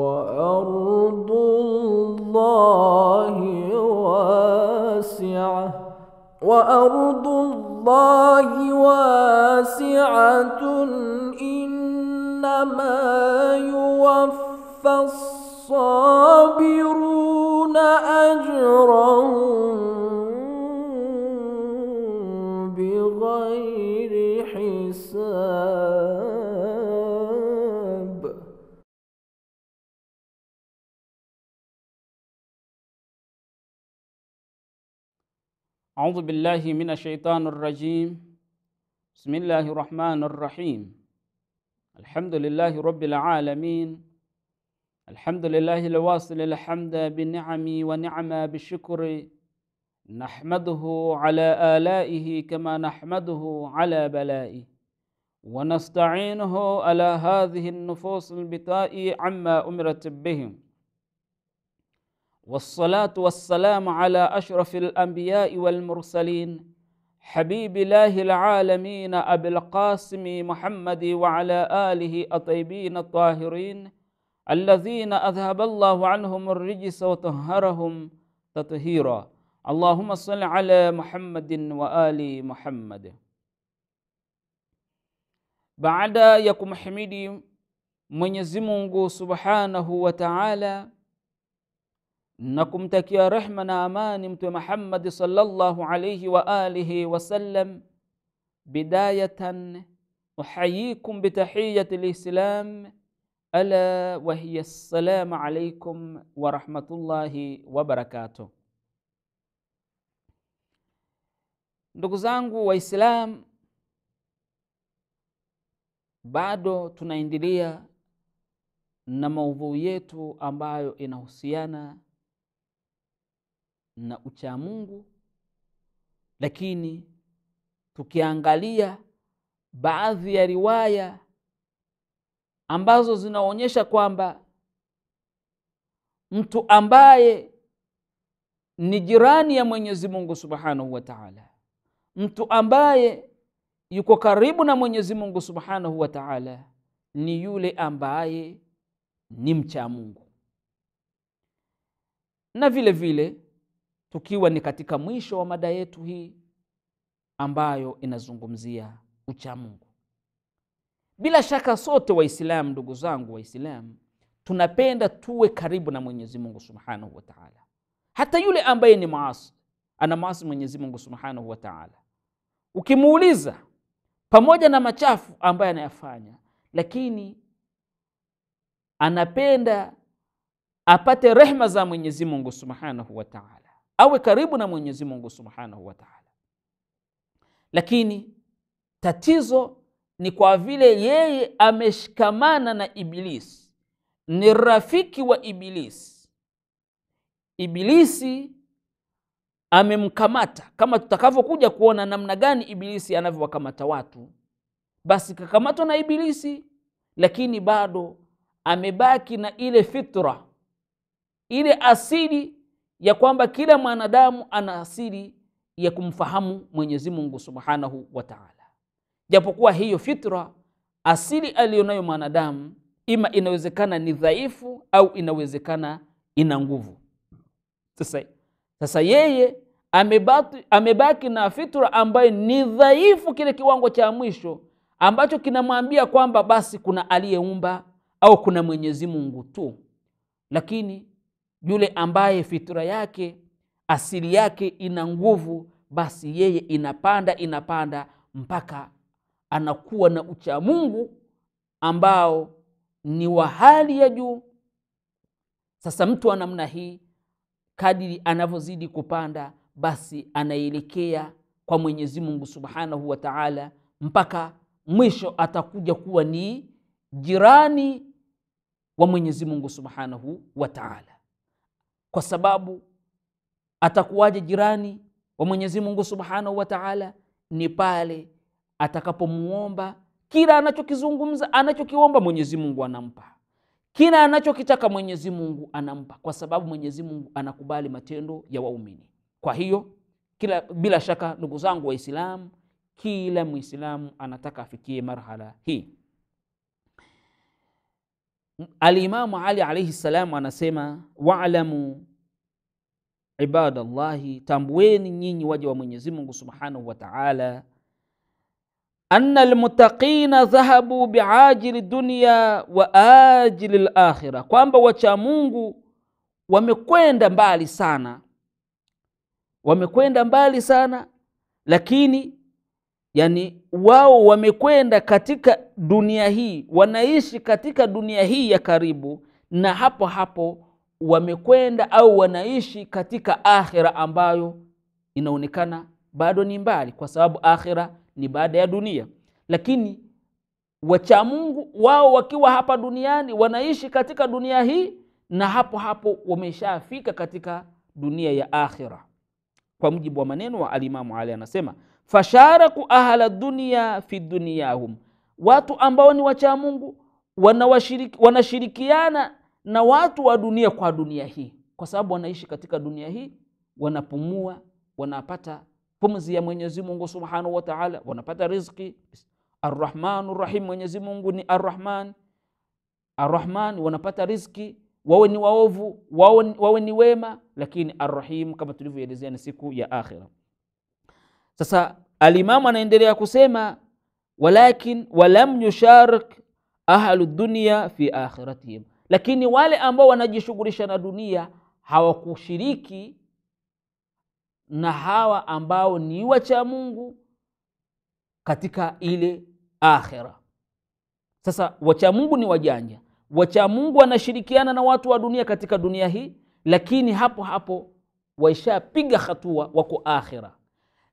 وأرض الله واسعة وأرض الله واسعة إنما يوفى الصابرون أجرهم أعوذ بالله من الشيطان الرجيم بسم الله الرحمن الرحيم الحمد لله رب العالمين الحمد لله الواصل الحمد بالنعم ونعم بالشكر نحمده على آلائه كما نحمده على بلائه ونستعينه على هذه النفوس البطائي عما أمرت بهم والصلاة والسلام على أشرف الأنبياء والمرسلين حبيب الله العالمين أبي القاسم محمد وعلى آله الطيبين الطاهرين الذين أذهب الله عنهم الرجس وطهرهم تطهيرا اللهم صل على محمد وآل محمد بعد يكم حميدي من Mungu سبحانه وتعالى na kumtakia rehma na amani Mtume Muhammadi sallallahu alayhi wa alihi wasallam. Bidayatan uhayikum bitahiyati lislam ala wa hiya assalamu alaykum wa rahmatullahi wa barakatuh. Ndugu zangu Waislamu, bado tunaendelea na maudhui yetu ambayo inahusiana na uchamungu, lakini tukiangalia baadhi ya riwaya ambazo zinaonyesha kwamba mtu ambaye ni jirani ya Mwenyezi Mungu Subhanahu wa Ta'ala, mtu ambaye yuko karibu na Mwenyezi Mungu Subhanahu wa Ta'ala ni yule ambaye ni mcha Mungu na vile vile tukiwa ni katika mwisho wa mada yetu hii ambayo inazungumzia uchamungu. Bila shaka sote Waislamu, ndugu zangu Waislamu, tunapenda tuwe karibu na Mwenyezi Mungu subhanahu wa taala. Hata yule ambaye ni maasi ana maasi Mwenyezi Mungu subhanahu wa taala, ukimuuliza pamoja na machafu ambayo anayafanya, lakini anapenda apate rehma za Mwenyezi Mungu subhanahu wa taala awe karibu na Mwenyezi Mungu Subhanahu wa Ta'ala. Lakini tatizo ni kwa vile yeye ameshikamana na Ibilisi, ni rafiki wa Ibilisi. Ibilisi amemkamata, kama tutakavyokuja kuona namna gani Ibilisi anavyowakamata watu. Basi kakamatwa na Ibilisi, lakini bado amebaki na ile fitra, ile asili ya kwamba kila mwanadamu ana asili ya kumfahamu Mwenyezi Mungu Subhanahu wa Ta'ala, japokuwa hiyo fitra asili aliyonayo mwanadamu ima inawezekana ni dhaifu au inawezekana ina nguvu. Sasa, sasa yeye amebaki, amebaki na fitra ambayo ni dhaifu, kile kiwango cha mwisho ambacho kinamwambia kwamba basi kuna aliyeumba au kuna Mwenyezi Mungu tu, lakini yule ambaye fitra yake asili yake ina nguvu, basi yeye inapanda inapanda mpaka anakuwa na ucha Mungu ambao ni wa hali ya juu. Sasa mtu wa namna hii kadiri anavyozidi kupanda, basi anaelekea kwa Mwenyezi Mungu Subhanahu wa Ta'ala, mpaka mwisho atakuja kuwa ni jirani wa Mwenyezi Mungu Subhanahu wa Ta'ala kwa sababu atakuwaje jirani wa Mwenyezi Mungu Subhanahu wa Ta'ala? Ni pale atakapomuomba kila anachokizungumza, anachokiomba Mwenyezi Mungu anampa, kila anachokitaka Mwenyezi Mungu anampa, kwa sababu Mwenyezi Mungu anakubali matendo ya waumini. Kwa hiyo kila, bila shaka ndugu zangu Waislamu, kila Mwislamu anataka afikie marhala hii. Alimamu Ali alaihi salam anasema walamu ibadallahi, tambueni nyinyi waja wa Mwenyezi Mungu subhanahu wa taala, anna almuttaqina dhahabu biajili dunya wa ajili lakhira, kwamba wacha Mungu wamekwenda mbali sana, wamekwenda mbali sana, lakini yani wao wamekwenda katika dunia hii, wanaishi katika dunia hii ya karibu, na hapo hapo wamekwenda au wanaishi katika akhira ambayo inaonekana bado ni mbali, kwa sababu akhira ni baada ya dunia. Lakini wacha Mungu wao wakiwa hapa duniani wanaishi katika dunia hii, na hapo hapo wameshafika katika dunia ya akhira, kwa mujibu wa maneno wa Alimamu Ali anasema fasharaku ahla dunia fi duniyahum, watu ambao ni wacha Mungu wanashirikiana na watu wa dunia kwa dunia hii, kwa sababu wanaishi katika dunia hii, wanapumua, wanapata pumzi ya Mwenyezi Mungu subhanahu wa taala, wanapata riziki. Arrahmanu rahim, Mwenyezi Mungu ni arrahman arrahman, wanapata riziki wawe ni waovu wawe, wawe ni wema, lakini arrahim kama tulivyoelezea ni siku ya akhira sasa alimamu anaendelea kusema walakin walam yusharik ahlu dunia fi akhiratihim lakini wale ambao wanajishughulisha na dunia hawakushiriki na hawa ambao ni wacha mungu katika ile akhira sasa wacha mungu ni wajanja wacha mungu wanashirikiana na watu wa dunia katika dunia hii lakini hapo hapo waishapiga hatua wako akhira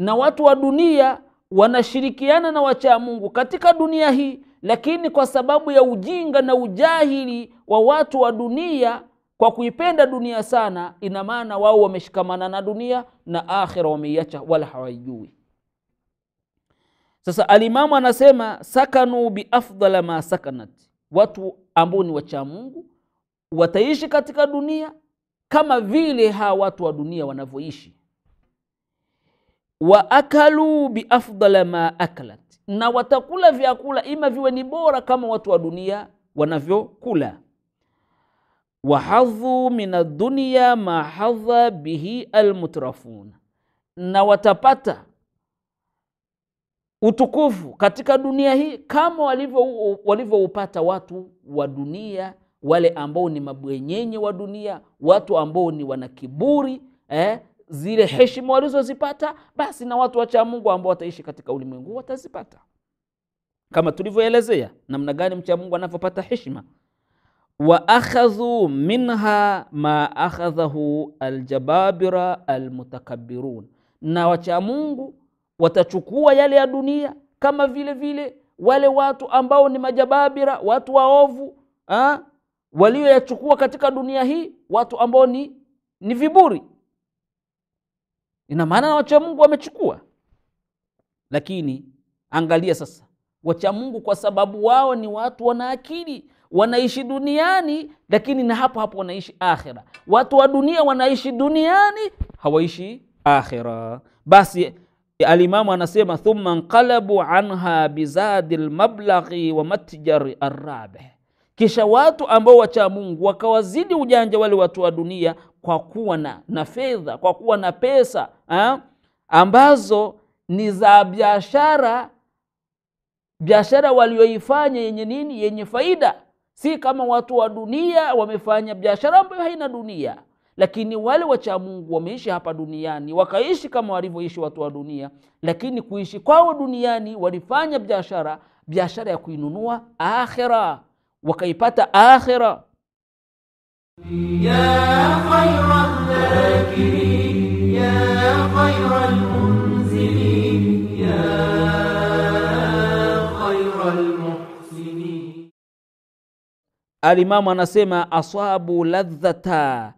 na watu wa dunia wanashirikiana na wacha Mungu katika dunia hii, lakini kwa sababu ya ujinga na ujahili wa watu wa dunia kwa kuipenda dunia sana, ina maana wao wameshikamana na dunia na akhira wameiacha, wala hawaijui. Sasa alimamu anasema sakanu biafdala ma sakanat, watu ambao ni wacha Mungu wataishi katika dunia kama vile hawa watu wa dunia wanavyoishi wa akalu biafdala ma aklat, na watakula vyakula ima viwe ni bora kama watu wa dunia wanavyokula. hadhu min adunia ma hadha bihi almutrafun, na watapata utukufu katika dunia hii kama walivyoupata watu wa dunia, wale ambao ni mabwenyenye wa dunia, watu ambao ni wana kiburi eh, zile heshima walizozipata basi na watu wacha mungu ambao wataishi katika ulimwengu watazipata kama tulivyoelezea namna gani mcha mungu anavyopata heshima wa akhadhu minha ma akhadhahu aljababira almutakabirun na wacha mungu watachukua yale ya dunia kama vile vile wale watu ambao ni majababira watu waovu ah, walioyachukua katika dunia hii watu ambao ni, ni viburi ina maana na wacha mungu wamechukua lakini angalia sasa wacha mungu kwa sababu wao ni watu wana akili wanaishi duniani lakini na hapo hapo wanaishi akhira watu wa dunia wanaishi duniani hawaishi akhira basi alimamu anasema thumma nqalabu anha bizadi lmablaghi wa matjari arrabih kisha watu ambao wacha mungu wakawazidi ujanja wale watu wa dunia kwa kuwa na, na fedha kwa kuwa na pesa ha? ambazo ni za biashara biashara walioifanya yenye nini yenye faida si kama watu wa dunia wamefanya biashara ambayo haina dunia lakini wale wacha mungu wameishi hapa duniani wakaishi kama walivyoishi watu wa dunia lakini kuishi kwao duniani walifanya biashara biashara ya kuinunua akhira wakaipata akhira Alimamu anasema asabu ladhata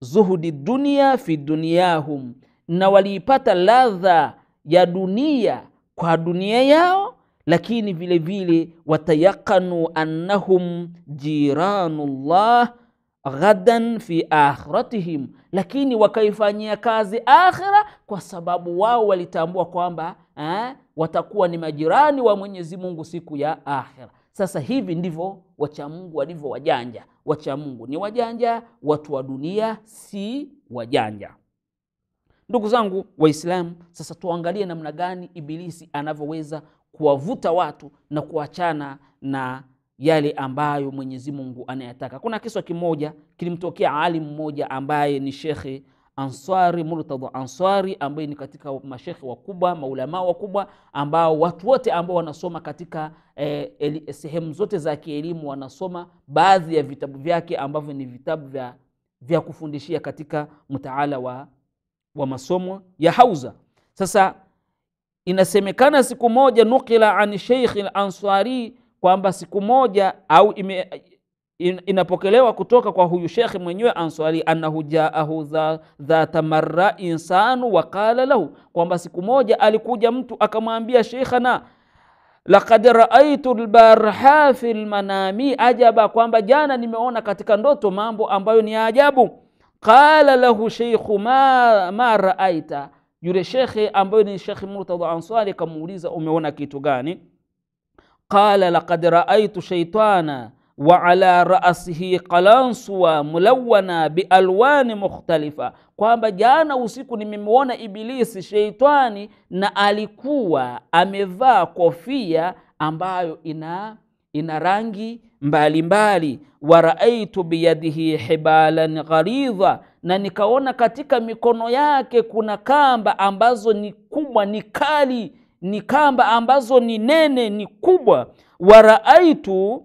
zuhudi dunia fi duniyahum, na waliipata ladha ya dunia kwa dunia yao lakini vile vile watayaqanu annahum llah ghadan fi akhiratihim, lakini wakaifanyia kazi akhira, kwa sababu wao walitambua kwamba eh, watakuwa ni majirani wa Mwenyezi Mungu siku ya akhira. Sasa hivi ndivyo wacha Mungu walivyo wajanja. Wacha Mungu ni wajanja, watu wa dunia si wajanja. Ndugu zangu Waislamu, sasa tuangalie namna gani Ibilisi anavyoweza kuwavuta watu na kuachana na yale ambayo Mwenyezi Mungu anayataka. Kuna kiswa kimoja kilimtokea alim mmoja ambaye ni Shekhe answari Murtadha answari ambaye ni katika mashekhe wakubwa, maulamaa wakubwa ambao watu wote ambao wanasoma katika eh, sehemu zote za kielimu wanasoma baadhi ya vitabu vyake ambavyo ni vitabu vya, vya kufundishia katika mtaala wa, wa masomo ya hauza. Sasa inasemekana siku moja nukila an Sheikh al-Ansari kwamba siku moja au ime, in, inapokelewa kutoka kwa huyu shekhe mwenyewe Ansari, annahu jaahu dhata marra insanu wa qala lahu, kwamba siku moja alikuja mtu akamwambia sheikhana Lakad raaitu lbarha fi lmanami ajaba, kwamba jana nimeona katika ndoto mambo ambayo ni ajabu. Qala lahu sheikhu ma, ma raaita yule shekhe ambaye ni Shekhe Murtadha Ansari akamuuliza umeona kitu gani? qala laqad raaitu shaitana wa ala raasihi qalanswa mulawana bialwani mukhtalifa, kwamba jana usiku nimemwona Ibilisi sheitani, na alikuwa amevaa kofia ambayo ina ina rangi mbalimbali, wa raaitu biyadihi hibalan gharidha, na nikaona katika mikono yake kuna kamba ambazo ni kubwa, ni kali, ni kamba ambazo ni nene, ni kubwa. wa raaitu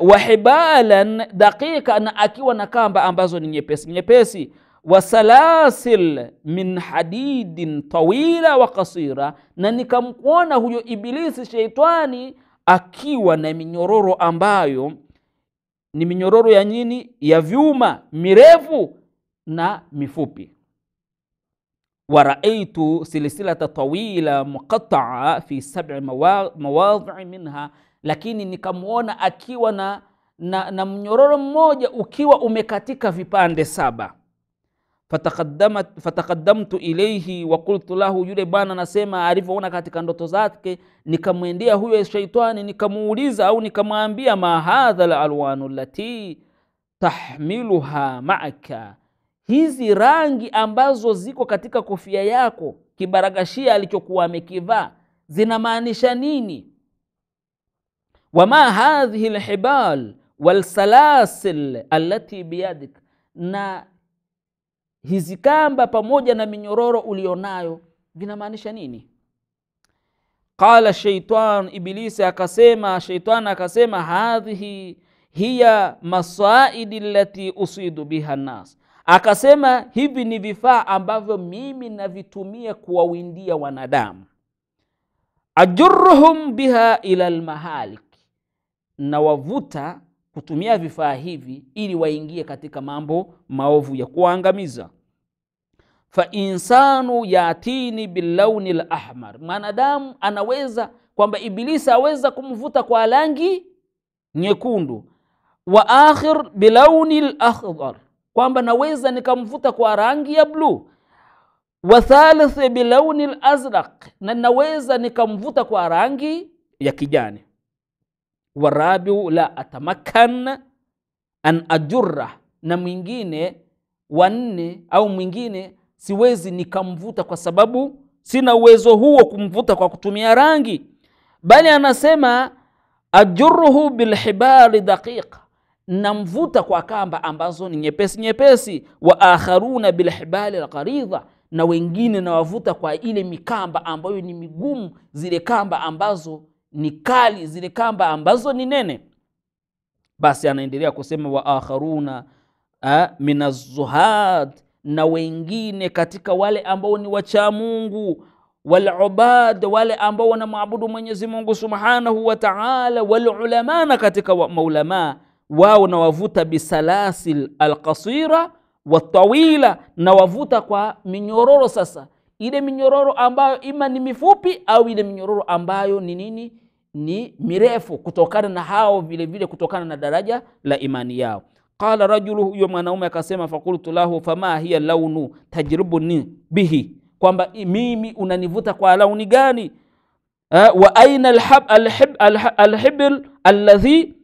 wa hibalan daqiqa, na akiwa na kamba ambazo ni nyepesi nyepesi wa salasil min hadidin tawila wa kasira, na nikamkuona huyo Ibilisi sheitani akiwa na minyororo ambayo ni minyororo ya nyini ya vyuma mirefu na mifupi. raaitu silsilata tawila muqataa fi sab'i mawadhi minha, lakini nikamwona akiwa na, na, na mnyororo mmoja ukiwa umekatika vipande saba fatakaddamtu ilaihi wa qultu lahu, yule bwana anasema alivyoona katika ndoto zake, nikamwendea huyo shaitani nikamuuliza au nikamwambia, ma hadha lalwanu lati tahmiluha maaka, hizi rangi ambazo ziko katika kofia yako kibaragashia alichokuwa amekivaa zinamaanisha nini? wama hadhihi lhibal walsalasil allati biyadik na hizi kamba pamoja na minyororo ulionayo vinamaanisha nini? Qala shaitan, Ibilisi akasema, shaitan akasema, hadhihi hiya masaidi lati usidu biha nnas, akasema hivi ni vifaa ambavyo mimi navitumia kuwawindia wanadamu. Ajurruhum biha ila lmahalik, nawavuta kutumia vifaa hivi ili waingie katika mambo maovu ya kuangamiza. Fa insanu yatini billauni lahmar, mwanadamu anaweza kwamba Ibilisi aweza kumvuta kwa rangi nyekundu. Wa akhir bilauni lakhdar, kwamba naweza nikamvuta kwa rangi ya bluu. Wa thalith bilauni lazraq, na naweza nikamvuta kwa rangi ya kijani warabiu la atamakan an ajurra, na mwingine wanne au mwingine siwezi nikamvuta kwa sababu sina uwezo huo kumvuta kwa kutumia rangi, bali anasema ajurruhu bilhibari daqiqa, namvuta kwa kamba ambazo ni nyepesi nyepesi. Wa akharuna bilhibari alqaridha, na wengine nawavuta kwa ile mikamba ambayo ni migumu, zile kamba ambazo ni kali, zile kamba ambazo ni nene. Basi anaendelea kusema wa akharuna minazuhad, na wengine katika wale ambao ni wacha Mungu, walubad, wale ambao wanamwabudu Mwenyezi Mungu subhanahu wa taala, walulama, na katika wa maulamaa wao nawavuta bisalasil alqasira watawila, na wavuta kwa minyororo sasa ile minyororo ambayo ima ni mifupi au ile minyororo ambayo ni nini ni mirefu kutokana na hao vile vile kutokana na daraja la imani yao qala rajulu huyo mwanaume akasema fakultu lahu fama hiya launu tajribuni bihi kwamba mimi unanivuta kwa launi gani ha, wa aina alhibl alhib, alhib, alladhi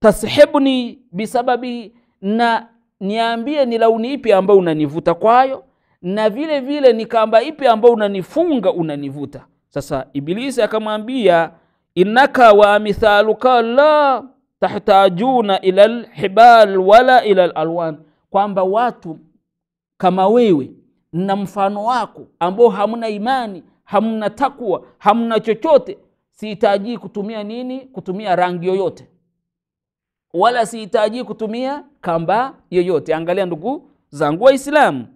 tashibuni bisababihi na niambie ni launi ipi ambayo unanivuta kwayo na vile vile ni kamba ipi ambayo unanifunga unanivuta sasa ibilisi akamwambia innaka wa mithaluka la tahtajuna ila lhibal wala ila lalwan kwamba watu kama wewe na mfano wako ambao hamna imani hamna takwa hamna chochote sihitaji kutumia nini kutumia rangi yoyote wala sihitaji kutumia kamba yoyote angalia ndugu zangu waislamu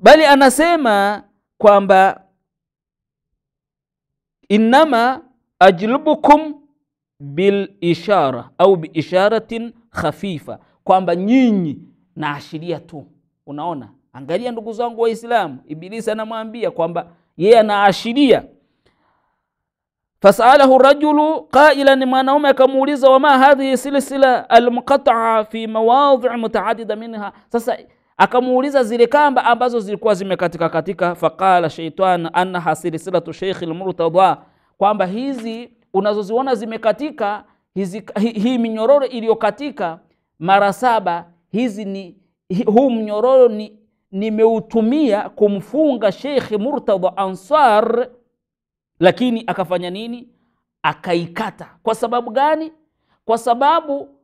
bali anasema kwamba innama ajlubukum bilishara au biisharatin khafifa kwamba nyinyi naashiria tu unaona angalia ndugu zangu waislamu ibilisi anamwambia kwamba yeye anaashiria fasalahu rajulu qailan mwanaume akamuuliza wama hadhihi silsila almuqataa fi mawadhi mutaadida minha sasa akamuuliza zile kamba ambazo zilikuwa zimekatika katika, faqala shaitan annaha silsilatu sheikh lmurtada, kwamba hizi unazoziona zimekatika hizi, hi, hii minyororo iliyokatika mara saba hizi ni hi, huu mnyororo ni nimeutumia kumfunga Sheikh Murtadha Ansar, lakini akafanya nini? Akaikata. Kwa sababu gani? Kwa sababu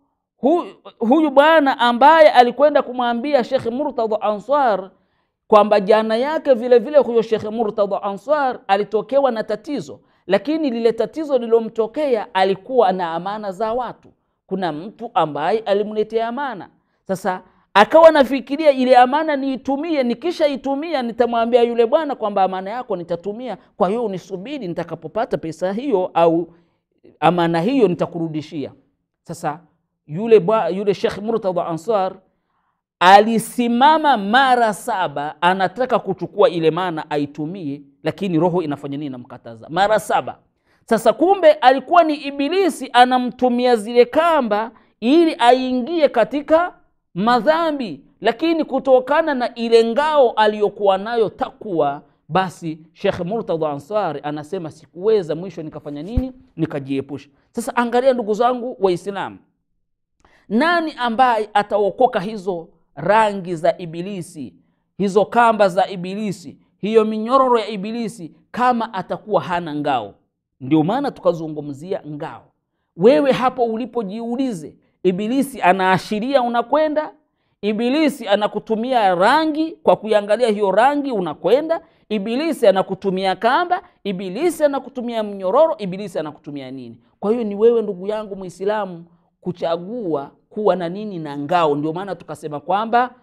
huyu bwana ambaye alikwenda kumwambia shekhe Murtadha Ansar kwamba jana yake vile vile huyo Shekh Murtadha Ansar alitokewa na tatizo, lakini lile tatizo lilomtokea alikuwa na amana za watu. Kuna mtu ambaye alimletea amana, sasa akawa nafikiria ile amana niitumie, nikisha itumia nitamwambia yule bwana kwamba amana yako nitatumia, kwa hiyo unisubiri nitakapopata pesa hiyo au amana hiyo nitakurudishia. Sasa yule, bwa, yule Sheikh Murtadha Ansar alisimama mara saba, anataka kuchukua ile maana aitumie, lakini roho inafanya nini? Inamkataza mara saba. Sasa kumbe alikuwa ni Ibilisi anamtumia zile kamba ili aingie katika madhambi, lakini kutokana na ile ngao aliyokuwa nayo takwa, basi Sheikh Murtadha Ansari anasema sikuweza, mwisho nikafanya nini? Nikajiepusha. Sasa angalia ndugu zangu Waislamu nani ambaye ataokoka hizo rangi za ibilisi hizo kamba za ibilisi hiyo minyororo ya ibilisi kama atakuwa hana ngao ndio maana tukazungumzia ngao wewe hapo ulipojiulize ibilisi anaashiria unakwenda ibilisi anakutumia rangi kwa kuiangalia hiyo rangi unakwenda ibilisi anakutumia kamba ibilisi anakutumia mnyororo ibilisi anakutumia nini kwa hiyo ni wewe ndugu yangu mwislamu kuchagua kuwa na nini na ngao. Ndio maana tukasema kwamba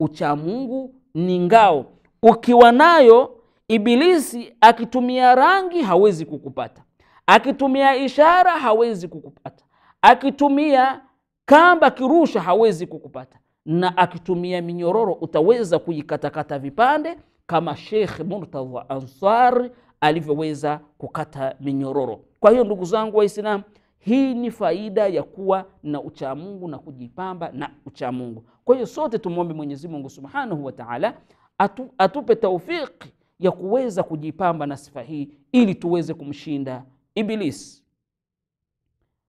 uchamungu ni ngao, ukiwa nayo Ibilisi akitumia rangi hawezi kukupata, akitumia ishara hawezi kukupata, akitumia kamba kirusha hawezi kukupata, na akitumia minyororo utaweza kuikatakata vipande, kama Sheikh Murtadha Ansari alivyoweza kukata minyororo. Kwa hiyo ndugu zangu Waislamu, Hii ni faida ya kuwa na uchamungu na kujipamba na uchamungu. Kwa hiyo sote tumwombe Mwenyezi Mungu subhanahu wa taala atu, atupe taufiki ya kuweza kujipamba na sifa hii ili tuweze kumshinda Ibilisi.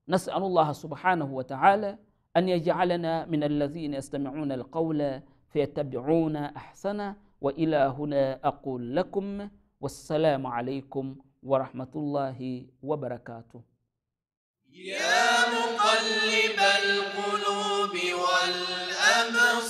Nasalu Allah subhanahu wa taala an yajalana min alladhina yastamiuna alqaula fayatabiuna ahsana. Wa ila huna aqul lakum wassalamu alaikum warahmatullahi wabarakatuh. يا مقلب القلوب والأبصار